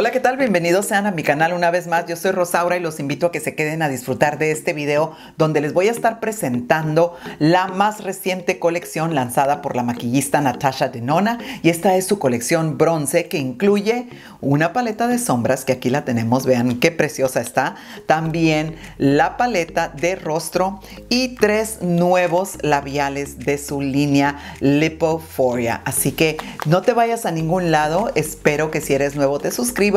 Hola, ¿qué tal? Bienvenidos sean a mi canal una vez más. Yo soy Rosaura y los invito a que se queden a disfrutar de este video donde les voy a estar presentando la más reciente colección lanzada por la maquillista Natasha Denona y esta es su colección bronce que incluye una paleta de sombras que aquí la tenemos, vean qué preciosa está, también la paleta de rostro y tres nuevos labiales de su línea Lipophoria. Así que no te vayas a ningún lado, espero que si eres nuevo te suscribas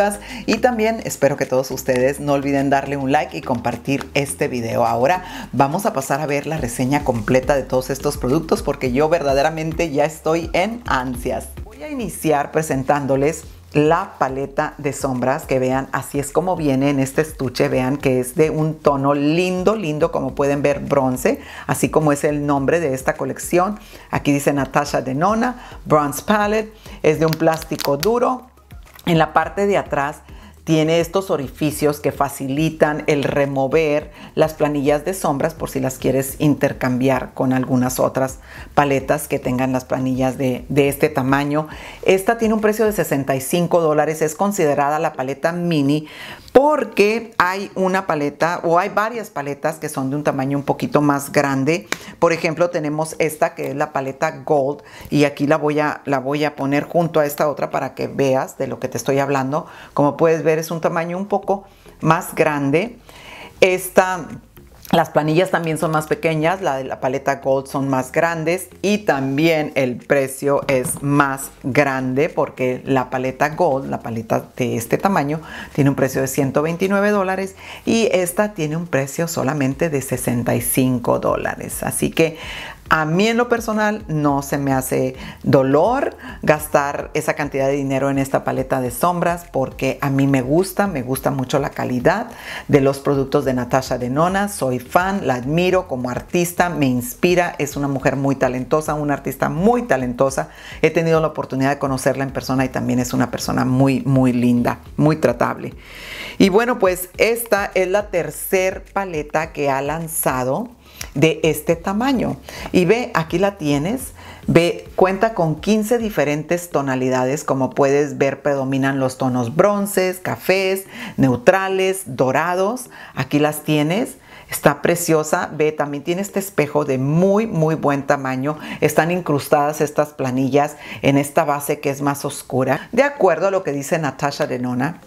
y también espero que todos ustedes no olviden darle un like y compartir este video. Ahora vamos a pasar a ver la reseña completa de todos estos productos porque yo verdaderamente ya estoy en ansias. Voy a iniciar presentándoles la paleta de sombras que vean así es como viene en este estuche vean que es de un tono lindo lindo como pueden ver bronce así como es el nombre de esta colección aquí dice Natasha Denona Bronze Palette es de un plástico duro en la parte de atrás tiene estos orificios que facilitan el remover las planillas de sombras por si las quieres intercambiar con algunas otras paletas que tengan las planillas de, este tamaño. Esta tiene un precio de 65 dólares, es considerada la paleta mini porque hay una paleta o hay varias paletas que son de un tamaño un poquito más grande. Por ejemplo, tenemos esta que es la paleta Gold y aquí la voy a, la voy a poner junto a esta otra para que veas de lo que te estoy hablando. Como puedes ver es un tamaño un poco más grande. Esta las planillas también son más pequeñas, la de la paleta Gold son más grandes y también el precio es más grande porque la paleta Gold, la paleta de este tamaño, tiene un precio de 129 dólares y esta tiene un precio solamente de 65 dólares. Así que a mí en lo personal no se me hace dolor gastar esa cantidad de dinero en esta paleta de sombras porque a mí me gusta, me gusta mucho la calidad de los productos de Natasha Denona. Soy fan, la admiro como artista, me inspira, es una mujer muy talentosa, una artista muy talentosa. He tenido la oportunidad de conocerla en persona y también es una persona muy, muy linda, muy tratable. Y bueno, pues esta es la tercera paleta que ha lanzado de este tamaño. Y ve, aquí la tienes. Ve, cuenta con 15 diferentes tonalidades. Como puedes ver, predominan los tonos bronces, cafés, neutrales, dorados. Aquí las tienes. Está preciosa. Ve, también tiene este espejo de muy, muy buen tamaño. Están incrustadas estas planillas en esta base que es más oscura. De acuerdo a lo que dice Natasha Denona,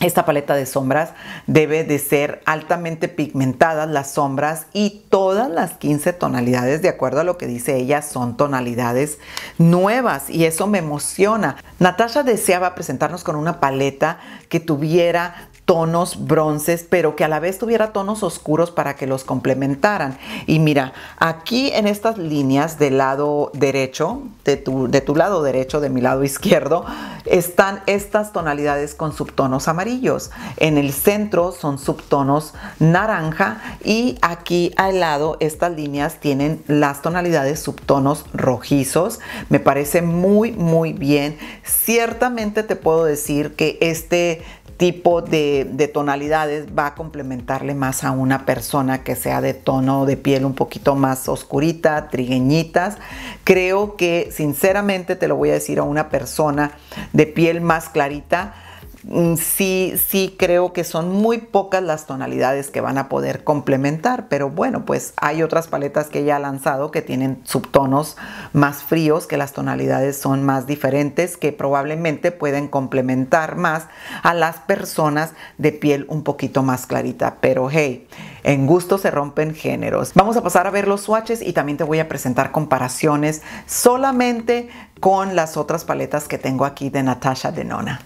esta paleta de sombras debe de ser altamente pigmentadas las sombras y todas las 15 tonalidades, de acuerdo a lo que dice ella, son tonalidades nuevas y eso me emociona. Natasha deseaba presentarnos con una paleta que tuviera tonos bronces, pero que a la vez tuviera tonos oscuros para que los complementaran. Y mira, aquí en estas líneas del lado derecho, de tu, de tu lado derecho, de mi lado izquierdo, están estas tonalidades con subtonos amarillos. En el centro son subtonos naranja y aquí al lado estas líneas tienen las tonalidades subtonos rojizos. Me parece muy, muy bien. Ciertamente te puedo decir que este tipo de, tonalidades va a complementarle más a una persona que sea de tono de piel un poquito más oscurita, trigueñitas. Creo que sinceramente te lo voy a decir a una persona de piel más clarita, Mm, sí, sí creo que son muy pocas las tonalidades que van a poder complementar, pero bueno, pues hay otras paletas que ya ha lanzado que tienen subtonos más fríos, que las tonalidades son más diferentes, que probablemente pueden complementar más a las personas de piel un poquito más clarita. Pero hey, en gusto se rompen géneros. Vamos a pasar a ver los swatches y también te voy a presentar comparaciones solamente con las otras paletas que tengo aquí de Natasha Denona.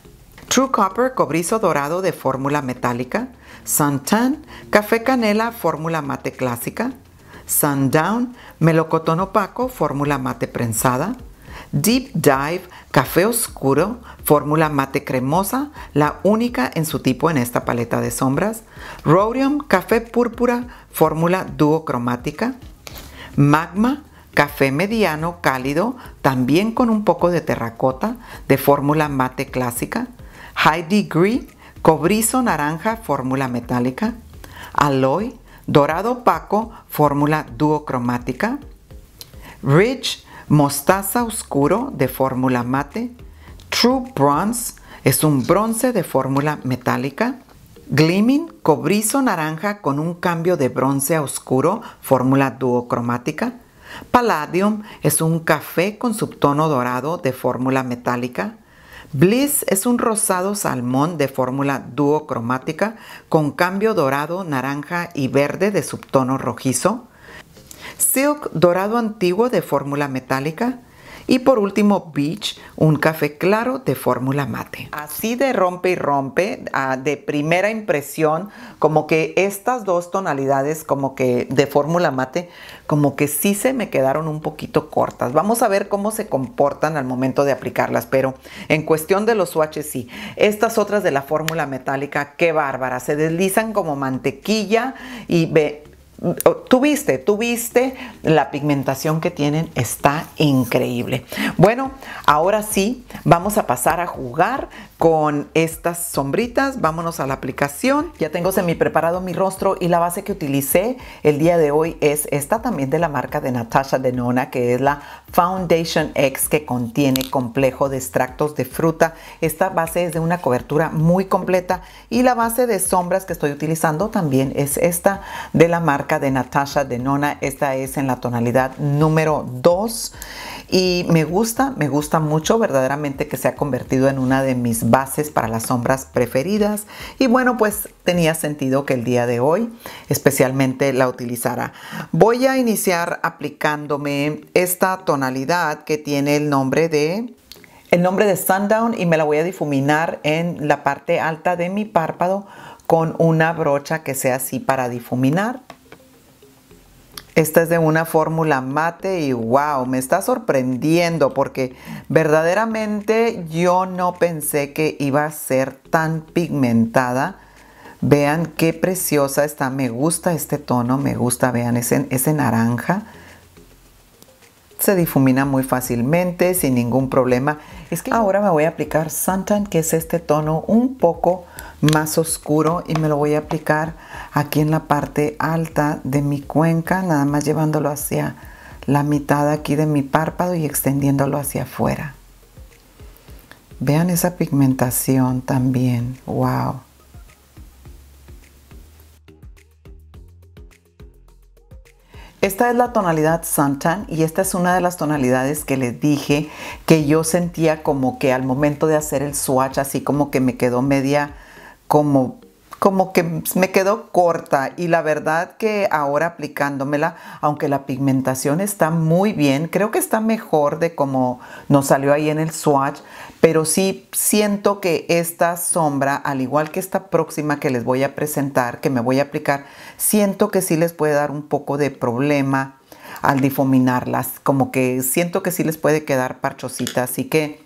True Copper, cobrizo dorado de fórmula metálica. Suntan, café canela, fórmula mate clásica. Sundown, melocotón opaco, fórmula mate prensada. Deep Dive, café oscuro, fórmula mate cremosa, la única en su tipo en esta paleta de sombras. Rhodium, café púrpura, fórmula duocromática. Magma, café mediano cálido, también con un poco de terracota, de fórmula mate clásica. High Degree, cobrizo naranja, fórmula metálica, Alloy, dorado opaco, fórmula duocromática, Rich, mostaza oscuro de fórmula mate, True Bronze, es un bronce de fórmula metálica, Gleaming, cobrizo naranja con un cambio de bronce a oscuro, fórmula duocromática, Palladium, es un café con subtono dorado de fórmula metálica, Bliss es un rosado salmón de fórmula duocromática con cambio dorado, naranja y verde de subtono rojizo. Silk dorado antiguo de fórmula metálica. Y por último, Beach, un café claro de fórmula mate. Así de rompe y rompe, ah, de primera impresión, como que estas dos tonalidades, como que de fórmula mate, como que sí se me quedaron un poquito cortas. Vamos a ver cómo se comportan al momento de aplicarlas, pero en cuestión de los swatches sí. Estas otras de la fórmula metálica, qué bárbara, se deslizan como mantequilla y ve, tuviste, tuviste la pigmentación que tienen, está increíble. Bueno, ahora sí, vamos a pasar a jugar con estas sombritas. Vámonos a la aplicación. Ya tengo semi preparado mi rostro y la base que utilicé el día de hoy es esta también de la marca de Natasha Denona, que es la Foundation X que contiene complejo de extractos de fruta. Esta base es de una cobertura muy completa y la base de sombras que estoy utilizando también es esta de la marca de Natasha Denona. Esta es en la tonalidad número 2 y me gusta, me gusta mucho, verdaderamente que se ha convertido en una de mis bases para las sombras preferidas y bueno, pues tenía sentido que el día de hoy especialmente la utilizara. Voy a iniciar aplicándome esta tonalidad que tiene el nombre de el nombre de Sundown y me la voy a difuminar en la parte alta de mi párpado con una brocha que sea así para difuminar. Esta es de una fórmula mate y wow, me está sorprendiendo porque verdaderamente yo no pensé que iba a ser tan pigmentada. Vean qué preciosa está, me gusta este tono, me gusta, vean ese, ese naranja. Se difumina muy fácilmente, sin ningún problema ahora me voy a aplicar Suntan, que es este tono un poco más oscuro y me lo voy a aplicar aquí en la parte alta de mi cuenca, nada más llevándolo hacia la mitad aquí de mi párpado y extendiéndolo hacia afuera. Vean esa pigmentación también, wow. Esta es la tonalidad Suntan y esta es una de las tonalidades que les dije que yo sentía como que al momento de hacer el swatch así como que me quedó media como como que me quedó corta y la verdad que ahora aplicándomela, aunque la pigmentación está muy bien, creo que está mejor de como nos salió ahí en el swatch, pero sí siento que esta sombra, al igual que esta próxima que les voy a presentar, que me voy a aplicar, siento que sí les puede dar un poco de problema al difuminarlas, como que siento que sí les puede quedar parchosita, así que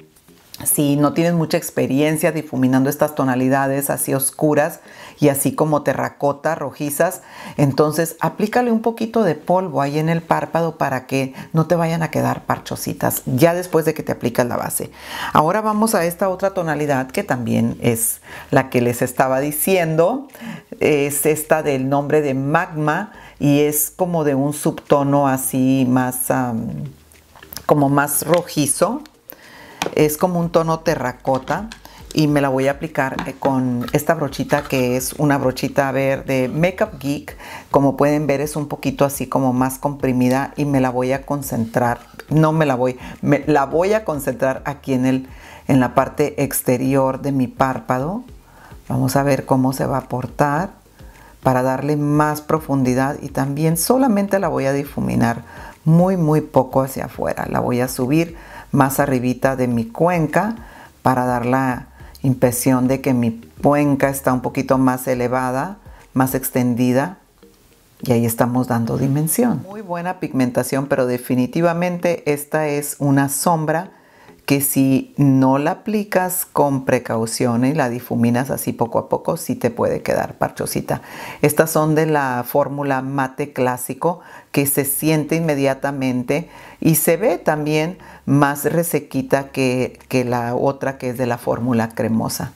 si no tienes mucha experiencia difuminando estas tonalidades así oscuras y así como terracota, rojizas, entonces aplícale un poquito de polvo ahí en el párpado para que no te vayan a quedar parchositas ya después de que te aplicas la base. Ahora vamos a esta otra tonalidad que también es la que les estaba diciendo, es esta del nombre de magma y es como de un subtono así más... como más rojizo es como un tono terracota y me la voy a aplicar eh, con esta brochita que es una brochita verde Makeup Geek. Como pueden ver es un poquito así como más comprimida y me la voy a concentrar, no me la voy, me la voy a concentrar aquí en, el, en la parte exterior de mi párpado. Vamos a ver cómo se va a portar para darle más profundidad y también solamente la voy a difuminar muy muy poco hacia afuera. La voy a subir más arribita de mi cuenca para dar la impresión de que mi cuenca está un poquito más elevada, más extendida. Y ahí estamos dando dimensión. Muy buena pigmentación, pero definitivamente esta es una sombra que si no la aplicas con precaución y la difuminas así poco a poco, si te puede quedar parchosita. Estas son de la fórmula mate clásico que se siente inmediatamente y se ve también más resequita que, la otra que es de la fórmula cremosa.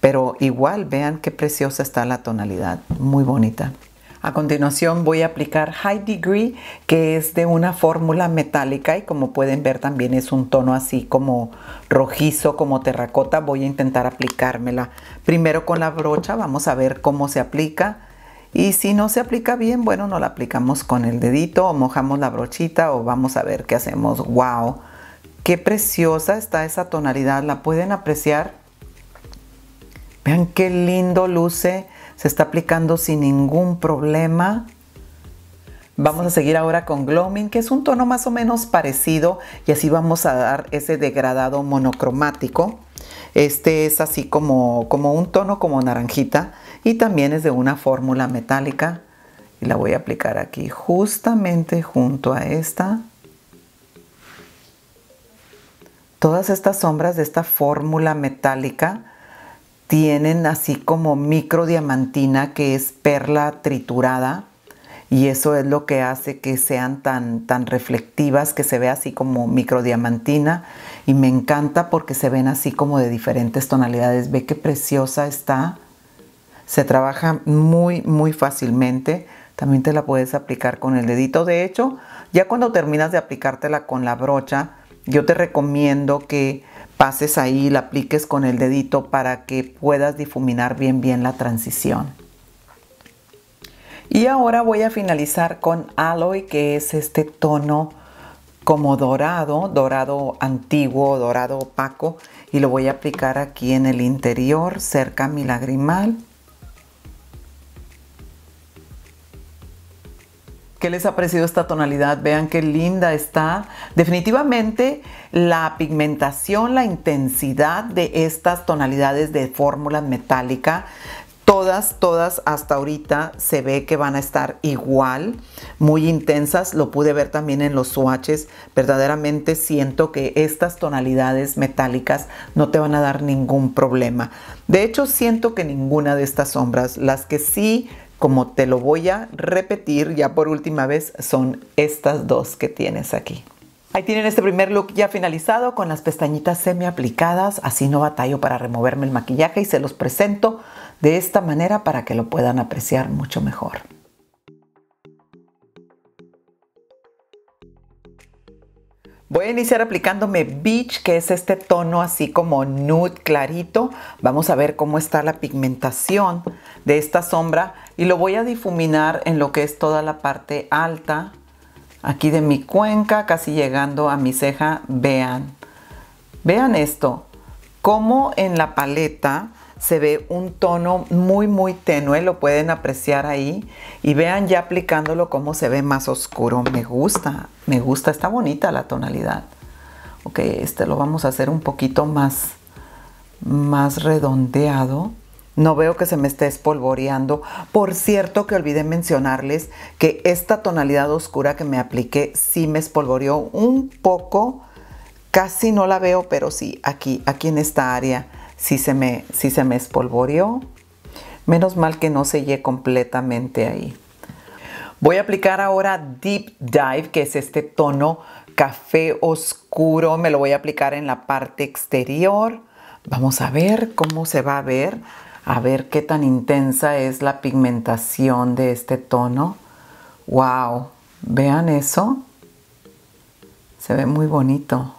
Pero igual, vean qué preciosa está la tonalidad, muy bonita. A continuación voy a aplicar High Degree, que es de una fórmula metálica y como pueden ver también es un tono así como rojizo, como terracota. Voy a intentar aplicármela primero con la brocha, vamos a ver cómo se aplica. Y si no se aplica bien, bueno, no la aplicamos con el dedito o mojamos la brochita o vamos a ver qué hacemos. ¡Wow! Qué preciosa está esa tonalidad, la pueden apreciar. Vean qué lindo luce, se está aplicando sin ningún problema. Vamos a seguir ahora con Gloaming, que es un tono más o menos parecido y así vamos a dar ese degradado monocromático. Este es así como, como un tono como naranjita y también es de una fórmula metálica. Y la voy a aplicar aquí justamente junto a esta. Todas estas sombras de esta fórmula metálica tienen así como micro diamantina que es perla triturada y eso es lo que hace que sean tan, tan reflectivas, que se ve así como micro diamantina y me encanta porque se ven así como de diferentes tonalidades. Ve qué preciosa está. Se trabaja muy, muy fácilmente. También te la puedes aplicar con el dedito. De hecho, ya cuando terminas de aplicártela con la brocha, yo te recomiendo que pases ahí, y la apliques con el dedito para que puedas difuminar bien bien la transición. Y ahora voy a finalizar con Aloy, que es este tono como dorado, dorado antiguo, dorado opaco, y lo voy a aplicar aquí en el interior, cerca a mi lagrimal. ¿Qué les ha parecido esta tonalidad? Vean qué linda está. Definitivamente la pigmentación, la intensidad de estas tonalidades de fórmula metálica, todas, todas hasta ahorita se ve que van a estar igual, muy intensas. Lo pude ver también en los swatches. Verdaderamente siento que estas tonalidades metálicas no te van a dar ningún problema. De hecho, siento que ninguna de estas sombras, las que sí como te lo voy a repetir ya por última vez, son estas dos que tienes aquí. Ahí tienen este primer look ya finalizado con las pestañitas semi aplicadas, así no batallo para removerme el maquillaje y se los presento de esta manera para que lo puedan apreciar mucho mejor. Voy a iniciar aplicándome Beach, que es este tono así como nude clarito. Vamos a ver cómo está la pigmentación de esta sombra y lo voy a difuminar en lo que es toda la parte alta aquí de mi cuenca casi llegando a mi ceja vean vean esto como en la paleta se ve un tono muy muy tenue lo pueden apreciar ahí y vean ya aplicándolo cómo se ve más oscuro me gusta me gusta está bonita la tonalidad ok este lo vamos a hacer un poquito más más redondeado no veo que se me esté espolvoreando. Por cierto que olvidé mencionarles que esta tonalidad oscura que me apliqué sí me espolvoreó un poco. Casi no la veo, pero sí aquí, aquí en esta área sí se me, sí se me espolvoreó. Menos mal que no sellé completamente ahí. Voy a aplicar ahora Deep Dive, que es este tono café oscuro. Me lo voy a aplicar en la parte exterior. Vamos a ver cómo se va a ver a ver qué tan intensa es la pigmentación de este tono. ¡Wow! Vean eso. Se ve muy bonito.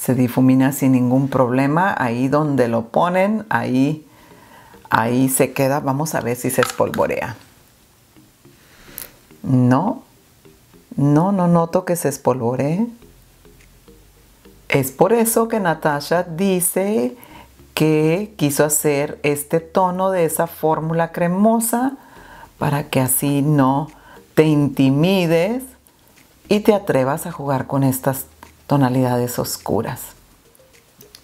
Se difumina sin ningún problema. Ahí donde lo ponen, ahí, ahí se queda. Vamos a ver si se espolvorea. No, no, no noto que se espolvoree. Es por eso que Natasha dice que quiso hacer este tono de esa fórmula cremosa para que así no te intimides y te atrevas a jugar con estas tonalidades oscuras.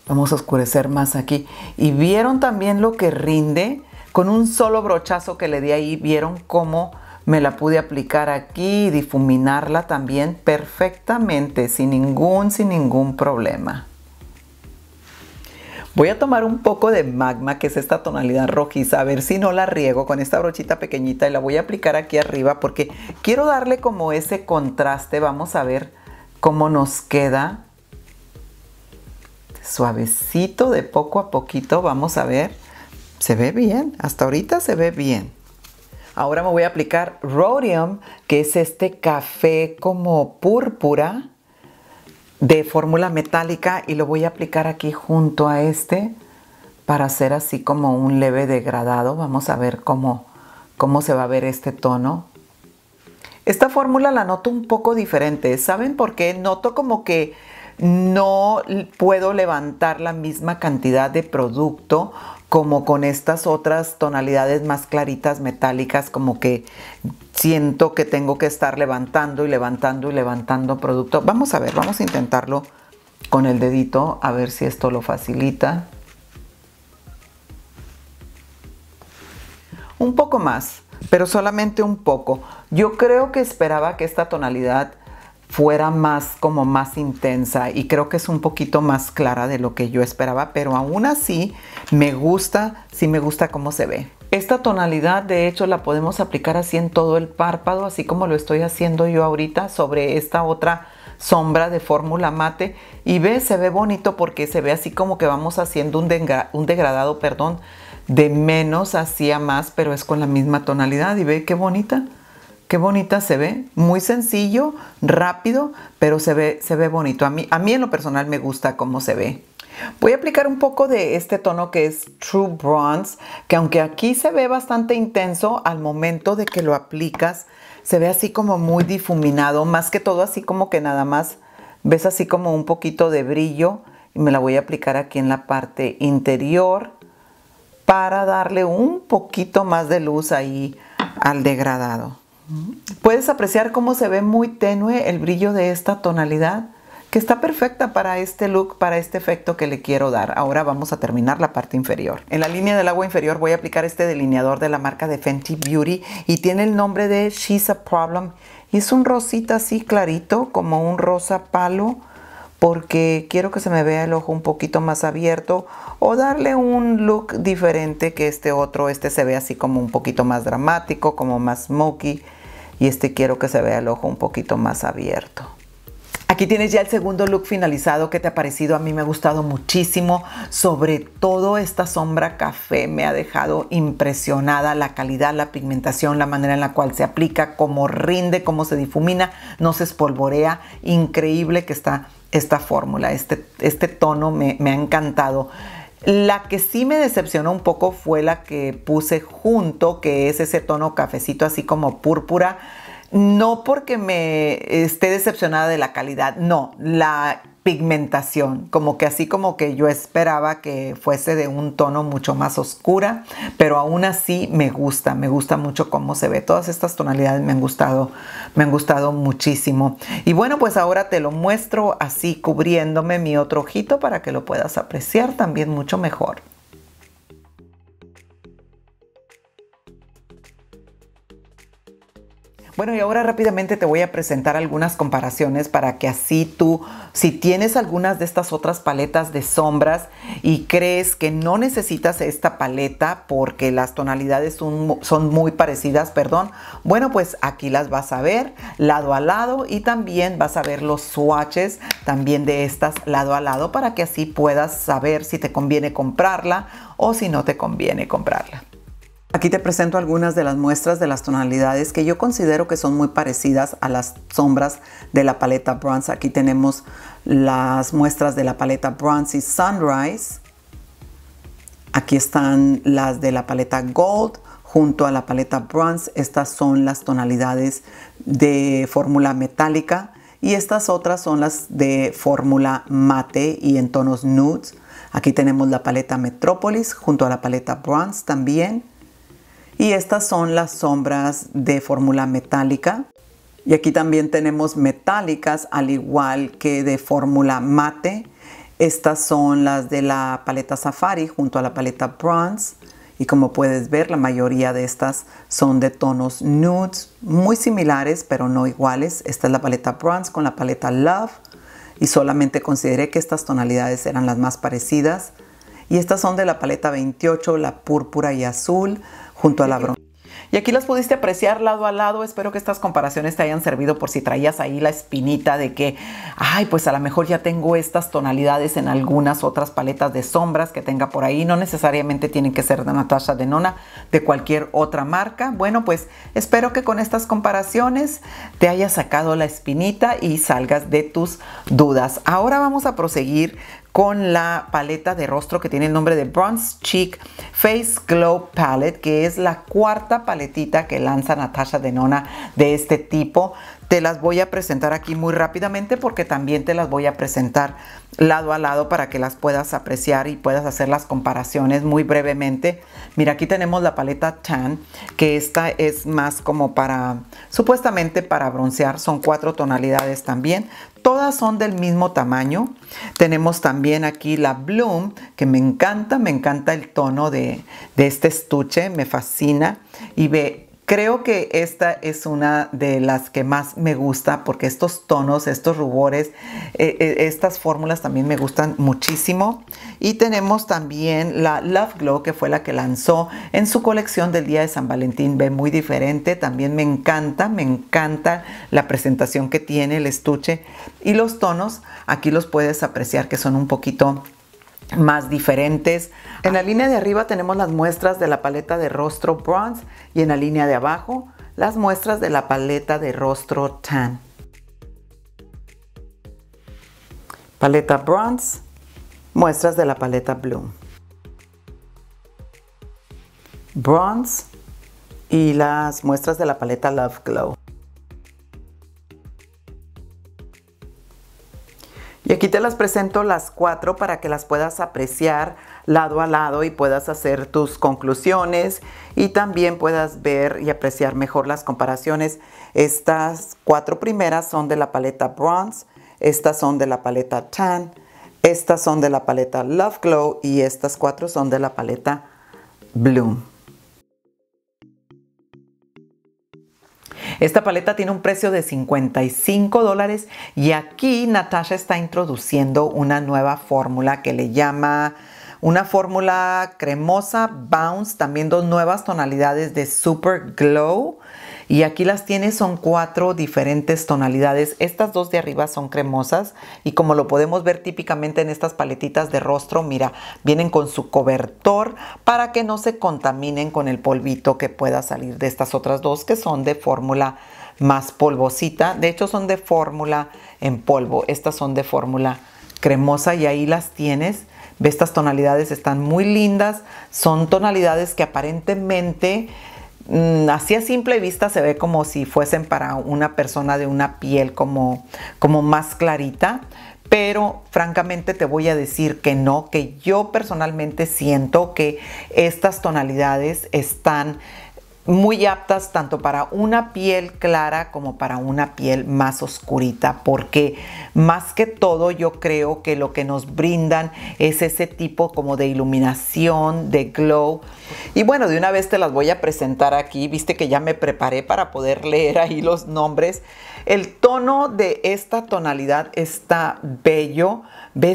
Vamos a oscurecer más aquí. Y vieron también lo que rinde con un solo brochazo que le di ahí. Vieron cómo me la pude aplicar aquí y difuminarla también perfectamente, sin ningún, sin ningún problema. Voy a tomar un poco de magma, que es esta tonalidad rojiza, a ver si no la riego con esta brochita pequeñita y la voy a aplicar aquí arriba porque quiero darle como ese contraste. Vamos a ver cómo nos queda. Suavecito, de poco a poquito, vamos a ver. Se ve bien, hasta ahorita se ve bien. Ahora me voy a aplicar Rhodium, que es este café como púrpura de fórmula metálica y lo voy a aplicar aquí junto a este para hacer así como un leve degradado. Vamos a ver cómo, cómo se va a ver este tono. Esta fórmula la noto un poco diferente. ¿Saben por qué? Noto como que no puedo levantar la misma cantidad de producto como con estas otras tonalidades más claritas metálicas, como que siento que tengo que estar levantando y levantando y levantando producto. Vamos a ver, vamos a intentarlo con el dedito, a ver si esto lo facilita. Un poco más, pero solamente un poco. Yo creo que esperaba que esta tonalidad fuera más como más intensa y creo que es un poquito más clara de lo que yo esperaba, pero aún así me gusta, sí me gusta cómo se ve. Esta tonalidad de hecho la podemos aplicar así en todo el párpado, así como lo estoy haciendo yo ahorita sobre esta otra sombra de fórmula mate y ve, se ve bonito porque se ve así como que vamos haciendo un, un degradado, perdón, de menos hacia más, pero es con la misma tonalidad y ve qué bonita. Qué bonita se ve, muy sencillo, rápido, pero se ve, se ve bonito. A mí, a mí en lo personal me gusta cómo se ve. Voy a aplicar un poco de este tono que es True Bronze, que aunque aquí se ve bastante intenso, al momento de que lo aplicas, se ve así como muy difuminado, más que todo así como que nada más ves así como un poquito de brillo y me la voy a aplicar aquí en la parte interior para darle un poquito más de luz ahí al degradado. Puedes apreciar cómo se ve muy tenue el brillo de esta tonalidad que está perfecta para este look, para este efecto que le quiero dar. Ahora vamos a terminar la parte inferior. En la línea del agua inferior voy a aplicar este delineador de la marca de Fenty Beauty y tiene el nombre de She's a Problem. Y es un rosita así clarito, como un rosa palo, porque quiero que se me vea el ojo un poquito más abierto o darle un look diferente que este otro. Este se ve así como un poquito más dramático, como más smoky y este quiero que se vea el ojo un poquito más abierto. Aquí tienes ya el segundo look finalizado que te ha parecido. A mí me ha gustado muchísimo. Sobre todo esta sombra café me ha dejado impresionada. La calidad, la pigmentación, la manera en la cual se aplica, cómo rinde, cómo se difumina, no se espolvorea. Increíble que está esta fórmula. Este, este tono me, me ha encantado. La que sí me decepcionó un poco fue la que puse junto, que es ese tono cafecito así como púrpura. No porque me esté decepcionada de la calidad, no, la pigmentación, como que así como que yo esperaba que fuese de un tono mucho más oscura, pero aún así me gusta, me gusta mucho cómo se ve. Todas estas tonalidades me han gustado, me han gustado muchísimo. Y bueno, pues ahora te lo muestro así cubriéndome mi otro ojito para que lo puedas apreciar también mucho mejor. Bueno, y ahora rápidamente te voy a presentar algunas comparaciones para que así tú, si tienes algunas de estas otras paletas de sombras y crees que no necesitas esta paleta porque las tonalidades son, muy parecidas, perdón, bueno, pues aquí las vas a ver lado a lado y también vas a ver los swatches también de estas lado a lado para que así puedas saber si te conviene comprarla o si no te conviene comprarla. Aquí te presento algunas de las muestras de las tonalidades que yo considero que son muy parecidas a las sombras de la paleta Bronze. Aquí tenemos las muestras de la paleta Bronze y Sunrise. Aquí están las de la paleta Gold junto a la paleta Bronze. Estas son las tonalidades de fórmula metálica y estas otras son las de fórmula mate y en tonos nudes. Aquí tenemos la paleta Metropolis junto a la paleta Bronze también. Y estas son las sombras de fórmula metálica. Y aquí también tenemos metálicas al igual que de fórmula mate. Estas son las de la paleta Safari junto a la paleta Bronze. Y como puedes ver, la mayoría de estas son de tonos nudes, muy similares pero no iguales. Esta es la paleta Bronze con la paleta Love. Y solamente consideré que estas tonalidades eran las más parecidas. Y estas son de la paleta 28, la púrpura y azul junto a Y aquí las pudiste apreciar lado a lado. Espero que estas comparaciones te hayan servido por si traías ahí la espinita de que, ay, pues a lo mejor ya tengo estas tonalidades en algunas otras paletas de sombras que tenga por ahí. No necesariamente tienen que ser de Natasha Denona, de cualquier otra marca. Bueno, pues espero que con estas comparaciones te hayas sacado la espinita y salgas de tus dudas. Ahora vamos a proseguir con la paleta de rostro que tiene el nombre de Bronze Cheek Face Glow Palette, que es la cuarta paletita que lanza Natasha Denona de este tipo. Te las voy a presentar aquí muy rápidamente porque también te las voy a presentar lado a lado para que las puedas apreciar y puedas hacer las comparaciones muy brevemente. Mira, aquí tenemos la paleta Tan, que esta es más como para, supuestamente para broncear. Son cuatro tonalidades también. Todas son del mismo tamaño. Tenemos también aquí la Bloom, que me encanta, me encanta el tono de, de este estuche, me fascina. Y ve, Creo que esta es una de las que más me gusta porque estos tonos, estos rubores, eh, eh, estas fórmulas también me gustan muchísimo. Y tenemos también la Love Glow que fue la que lanzó en su colección del día de San Valentín. Ve muy diferente, también me encanta, me encanta la presentación que tiene el estuche y los tonos. Aquí los puedes apreciar que son un poquito más diferentes. En la línea de arriba tenemos las muestras de la paleta de rostro bronze y en la línea de abajo las muestras de la paleta de rostro tan. Paleta bronze, muestras de la paleta bloom. Bronze y las muestras de la paleta Love Glow. aquí te las presento las cuatro para que las puedas apreciar lado a lado y puedas hacer tus conclusiones y también puedas ver y apreciar mejor las comparaciones. Estas cuatro primeras son de la paleta Bronze, estas son de la paleta Tan, estas son de la paleta Love Glow y estas cuatro son de la paleta Bloom. Esta paleta tiene un precio de 55 dólares y aquí Natasha está introduciendo una nueva fórmula que le llama una fórmula cremosa Bounce, también dos nuevas tonalidades de Super Glow y aquí las tienes, son cuatro diferentes tonalidades. Estas dos de arriba son cremosas y como lo podemos ver típicamente en estas paletitas de rostro, mira, vienen con su cobertor para que no se contaminen con el polvito que pueda salir de estas otras dos que son de fórmula más polvosita. De hecho son de fórmula en polvo, estas son de fórmula cremosa y ahí las tienes. Estas tonalidades están muy lindas, son tonalidades que aparentemente Mm, así a simple vista se ve como si fuesen para una persona de una piel como, como más clarita, pero francamente te voy a decir que no, que yo personalmente siento que estas tonalidades están muy aptas tanto para una piel clara como para una piel más oscurita porque más que todo yo creo que lo que nos brindan es ese tipo como de iluminación de glow y bueno de una vez te las voy a presentar aquí viste que ya me preparé para poder leer ahí los nombres el tono de esta tonalidad está bello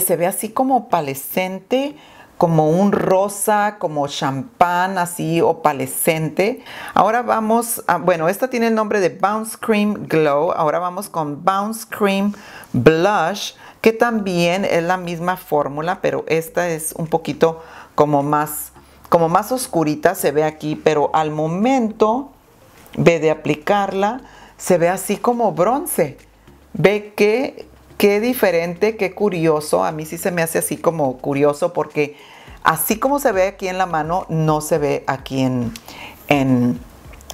se ve así como palescente como un rosa, como champán así opalescente. Ahora vamos, a, bueno, esta tiene el nombre de Bounce Cream Glow. Ahora vamos con Bounce Cream Blush, que también es la misma fórmula, pero esta es un poquito como más, como más oscurita se ve aquí, pero al momento de aplicarla, se ve así como bronce. Ve que Qué diferente, qué curioso. A mí sí se me hace así como curioso porque así como se ve aquí en la mano, no se ve aquí en,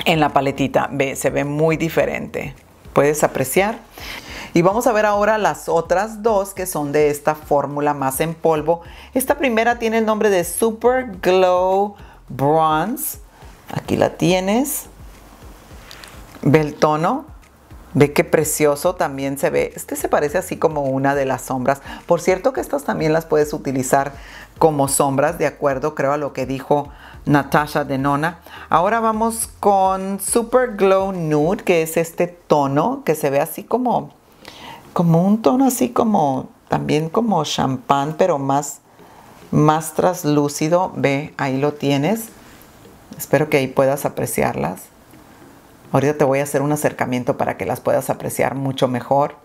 la paletita. se ve muy diferente. Puedes apreciar. Y vamos a ver ahora las otras dos que son de esta fórmula más en polvo. Esta primera tiene el nombre de Super Glow Bronze. Aquí la tienes. Ve el tono. Ve qué precioso también se ve. Este se parece así como una de las sombras. Por cierto que estas también las puedes utilizar como sombras, de acuerdo creo a lo que dijo Natasha Denona. Ahora vamos con Super Glow Nude, que es este tono que se ve así como, como un tono así como, también como champán, pero más, más traslúcido. Ve, ahí lo tienes. Espero que ahí puedas apreciarlas. Ahorita te voy a hacer un acercamiento para que las puedas apreciar mucho mejor.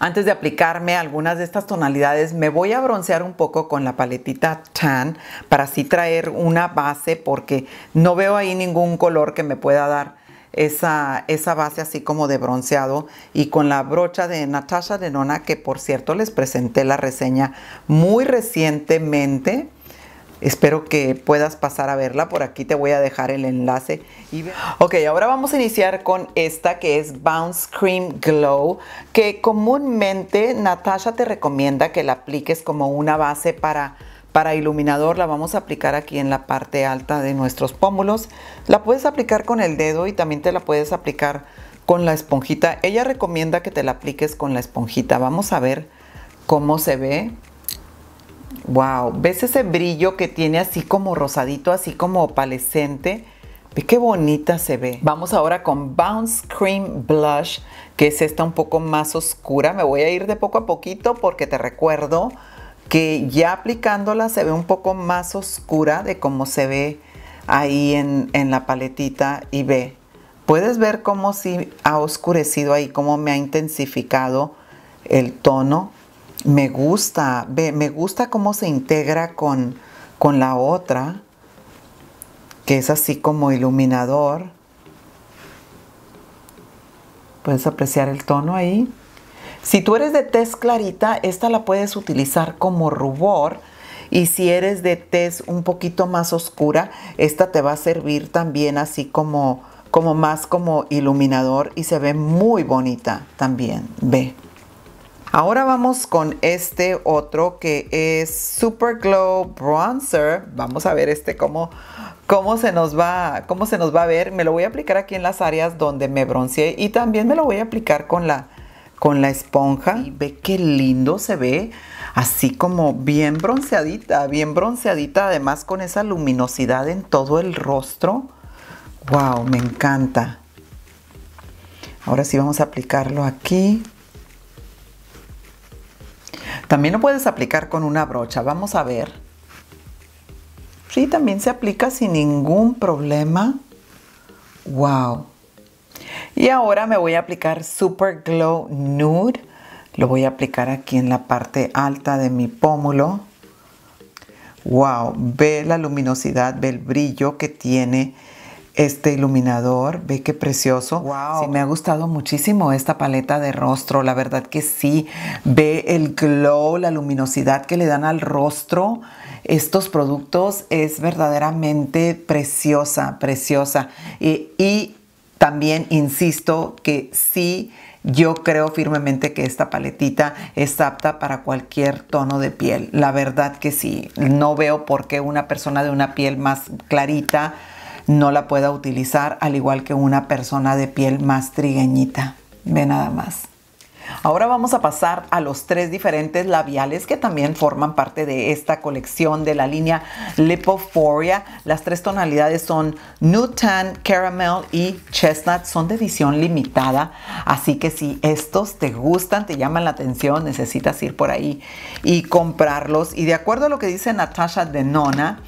Antes de aplicarme algunas de estas tonalidades, me voy a broncear un poco con la paletita tan para así traer una base porque no veo ahí ningún color que me pueda dar esa, esa base así como de bronceado y con la brocha de Natasha Nona que por cierto les presenté la reseña muy recientemente Espero que puedas pasar a verla. Por aquí te voy a dejar el enlace. Y... Ok, ahora vamos a iniciar con esta que es Bounce Cream Glow, que comúnmente Natasha te recomienda que la apliques como una base para, para iluminador. La vamos a aplicar aquí en la parte alta de nuestros pómulos. La puedes aplicar con el dedo y también te la puedes aplicar con la esponjita. Ella recomienda que te la apliques con la esponjita. Vamos a ver cómo se ve. Wow, ¿ves ese brillo que tiene así como rosadito, así como opalescente? ¿Ves qué bonita se ve? Vamos ahora con Bounce Cream Blush, que es esta un poco más oscura. Me voy a ir de poco a poquito porque te recuerdo que ya aplicándola se ve un poco más oscura de cómo se ve ahí en, la paletita y ve. Puedes ver cómo si sí ha oscurecido ahí, cómo me ha intensificado el tono me gusta, ve, me gusta cómo se integra con, con la otra, que es así como iluminador. Puedes apreciar el tono ahí. Si tú eres de tez clarita, esta la puedes utilizar como rubor. Y si eres de tez un poquito más oscura, esta te va a servir también así como, como más como iluminador y se ve muy bonita también. Ve. Ahora vamos con este otro que es Super Glow Bronzer. Vamos a ver este cómo, cómo, se nos va, cómo se nos va a ver. Me lo voy a aplicar aquí en las áreas donde me bronceé y también me lo voy a aplicar con la, con la esponja. Y ve qué lindo se ve, así como bien bronceadita, bien bronceadita, además con esa luminosidad en todo el rostro. ¡Wow! Me encanta. Ahora sí vamos a aplicarlo aquí. También lo puedes aplicar con una brocha. Vamos a ver. Sí, también se aplica sin ningún problema. ¡Wow! Y ahora me voy a aplicar Super Glow Nude. Lo voy a aplicar aquí en la parte alta de mi pómulo. ¡Wow! Ve la luminosidad, ve el brillo que tiene este iluminador, ve qué precioso. me ha gustado muchísimo esta paleta de rostro, la verdad que sí. Ve el glow, la luminosidad que le dan al rostro estos productos es verdaderamente preciosa, preciosa. Y, y también insisto que sí yo creo firmemente que esta paletita es apta para cualquier tono de piel. La verdad que sí. No veo por qué una persona de una piel más clarita no la pueda utilizar al igual que una persona de piel más trigueñita. Ve nada más. Ahora vamos a pasar a los tres diferentes labiales que también forman parte de esta colección de la línea Lipophoria. Las tres tonalidades son Nude Tan, Caramel y Chestnut. Son de edición limitada, así que si estos te gustan, te llaman la atención, necesitas ir por ahí y comprarlos. Y de acuerdo a lo que dice Natasha Denona,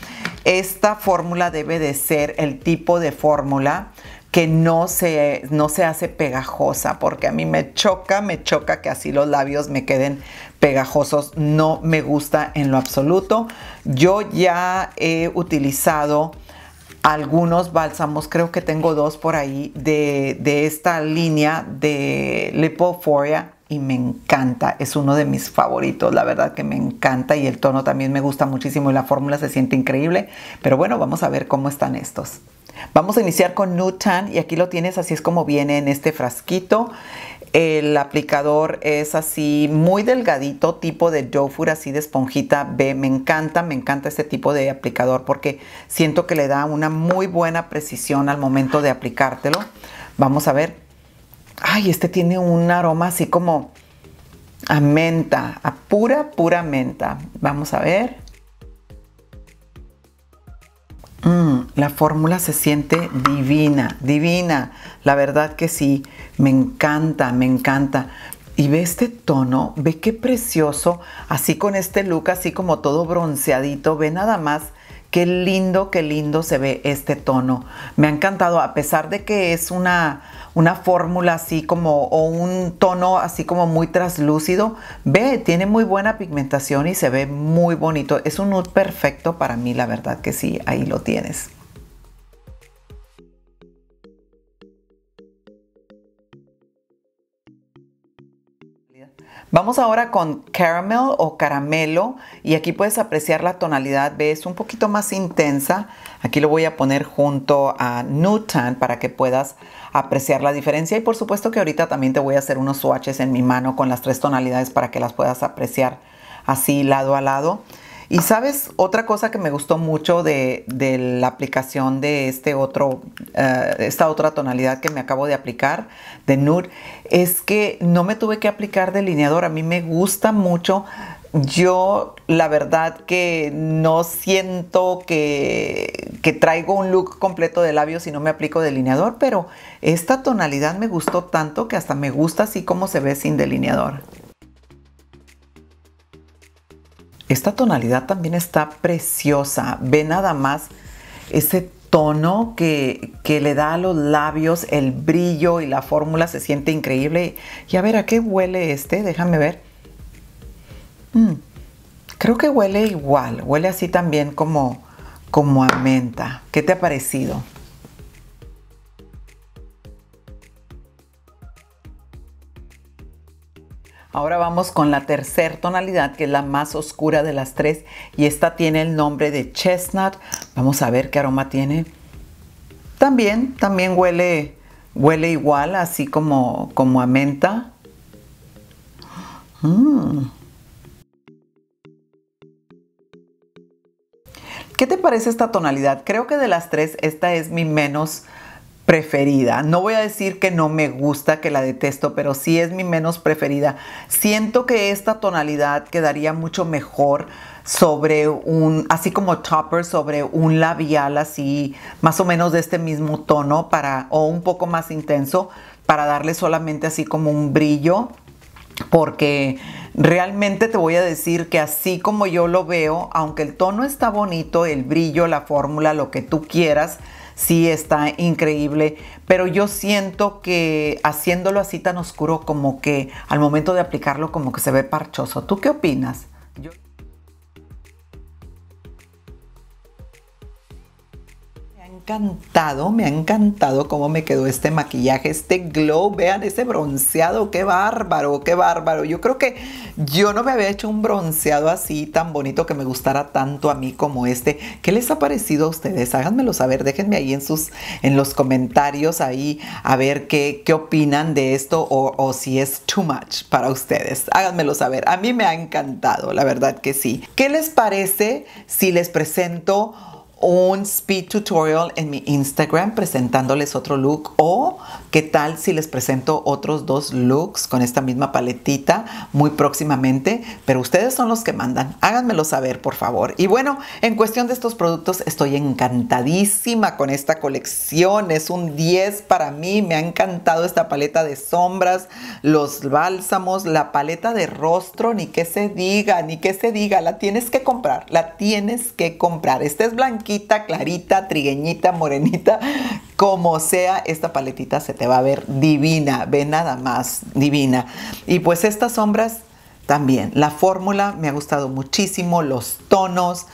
esta fórmula debe de ser el tipo de fórmula que no se, no se hace pegajosa, porque a mí me choca, me choca que así los labios me queden pegajosos, no me gusta en lo absoluto. Yo ya he utilizado algunos bálsamos, creo que tengo dos por ahí de, de esta línea de Lipophoria y me encanta, es uno de mis favoritos, la verdad que me encanta y el tono también me gusta muchísimo y la fórmula se siente increíble, pero bueno, vamos a ver cómo están estos. Vamos a iniciar con Nutan y aquí lo tienes, así es como viene en este frasquito. El aplicador es así muy delgadito, tipo de fur así de esponjita B. Me encanta, me encanta este tipo de aplicador porque siento que le da una muy buena precisión al momento de aplicártelo. Vamos a ver ay, este tiene un aroma así como a menta, a pura, pura menta. Vamos a ver. Mm, la fórmula se siente divina, divina. La verdad que sí, me encanta, me encanta. Y ve este tono, ve qué precioso, así con este look, así como todo bronceadito, ve nada más Qué lindo, qué lindo se ve este tono. Me ha encantado, a pesar de que es una, una fórmula así como, o un tono así como muy traslúcido, ve, tiene muy buena pigmentación y se ve muy bonito. Es un nude perfecto para mí, la verdad que sí, ahí lo tienes. Vamos ahora con caramel o caramelo y aquí puedes apreciar la tonalidad ves un poquito más intensa. Aquí lo voy a poner junto a Nutan para que puedas apreciar la diferencia y por supuesto que ahorita también te voy a hacer unos swatches en mi mano con las tres tonalidades para que las puedas apreciar así lado a lado. Y sabes, otra cosa que me gustó mucho de, la aplicación de este otro, eh, esta otra tonalidad que me acabo de aplicar, de Nude, es que no me tuve que aplicar delineador. A mí me gusta mucho yo la verdad que no siento que, que, traigo un look completo de labios si no me aplico delineador, pero esta tonalidad me gustó tanto que hasta me gusta así como se ve sin delineador. Esta tonalidad también está preciosa. Ve nada más ese tono que, le da a los labios, el brillo y la fórmula se siente increíble. Y a ver, ¿a qué huele este? Déjame ver. Mm, creo que huele igual, huele así también como, como a menta. ¿Qué te ha parecido? Ahora vamos con la tercera tonalidad, que es la más oscura de las tres, y esta tiene el nombre de chestnut. Vamos a ver qué aroma tiene. También, también huele, huele igual, así como, como a menta. Mm. ¿Qué te parece esta tonalidad? Creo que de las tres, esta es mi menos preferida. No voy a decir que no me gusta, que la detesto, pero sí es mi menos preferida. Siento que esta tonalidad quedaría mucho mejor sobre un, así como topper, sobre un labial así, más o menos de este mismo tono para, o un poco más intenso, para darle solamente así como un brillo, porque realmente te voy a decir que así como yo lo veo, aunque el tono está bonito, el brillo, la fórmula, lo que tú quieras, sí está increíble, pero yo siento que haciéndolo así tan oscuro como que al momento de aplicarlo como que se ve parchoso. ¿Tú qué opinas? encantado, me ha encantado cómo me quedó este maquillaje, este glow. Vean ese bronceado, qué bárbaro, qué bárbaro. Yo creo que yo no me había hecho un bronceado así tan bonito que me gustara tanto a mí como este. ¿Qué les ha parecido a ustedes? Háganmelo saber, déjenme ahí en, sus, en los comentarios ahí a ver qué, qué opinan de esto o, o si es too much para ustedes. Háganmelo saber. A mí me ha encantado, la verdad que sí. ¿Qué les parece si les presento un speed tutorial en mi Instagram presentándoles otro look o ¿Qué tal si les presento otros dos looks con esta misma paletita muy próximamente? Pero ustedes son los que mandan. Háganmelo saber, por favor. Y bueno, en cuestión de estos productos, estoy encantadísima con esta colección. Es un 10 para mí. Me ha encantado esta paleta de sombras, los bálsamos, la paleta de rostro, ni que se diga, ni que se diga. La tienes que comprar, la tienes que comprar. Esta es blanquita, clarita, trigueñita, morenita como sea, esta paletita se te va a ver divina, ve nada más divina. Y pues estas sombras también, la fórmula me ha gustado muchísimo, los tonos,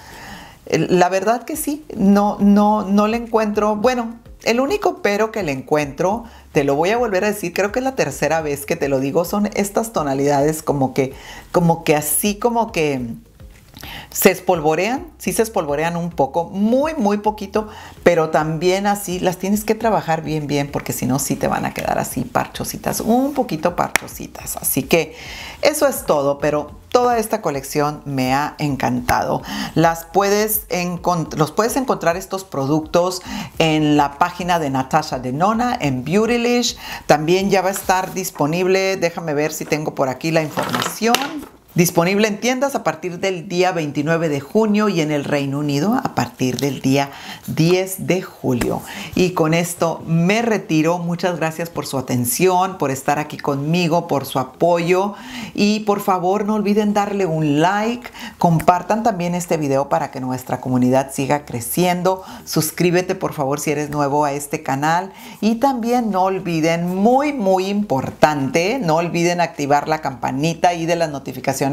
la verdad que sí, no, no, no le encuentro, bueno, el único pero que le encuentro, te lo voy a volver a decir, creo que es la tercera vez que te lo digo, son estas tonalidades como que, como que así, como que se espolvorean, sí se espolvorean un poco, muy, muy poquito, pero también así las tienes que trabajar bien, bien, porque si no, sí te van a quedar así parchositas, un poquito parchositas. Así que eso es todo, pero toda esta colección me ha encantado. Las puedes los puedes encontrar estos productos en la página de Natasha Denona, en Beautylish. También ya va a estar disponible, déjame ver si tengo por aquí la información. Disponible en tiendas a partir del día 29 de junio y en el Reino Unido a partir del día 10 de julio. Y con esto me retiro. Muchas gracias por su atención, por estar aquí conmigo, por su apoyo. Y por favor no olviden darle un like. Compartan también este video para que nuestra comunidad siga creciendo. Suscríbete por favor si eres nuevo a este canal. Y también no olviden, muy muy importante, no olviden activar la campanita y de las notificaciones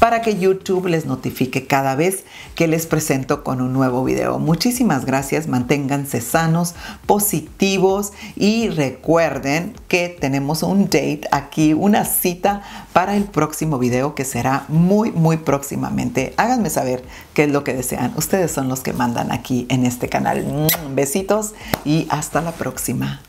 para que YouTube les notifique cada vez que les presento con un nuevo video. Muchísimas gracias, manténganse sanos, positivos y recuerden que tenemos un date aquí, una cita para el próximo video que será muy, muy próximamente. Háganme saber qué es lo que desean. Ustedes son los que mandan aquí en este canal. Besitos y hasta la próxima.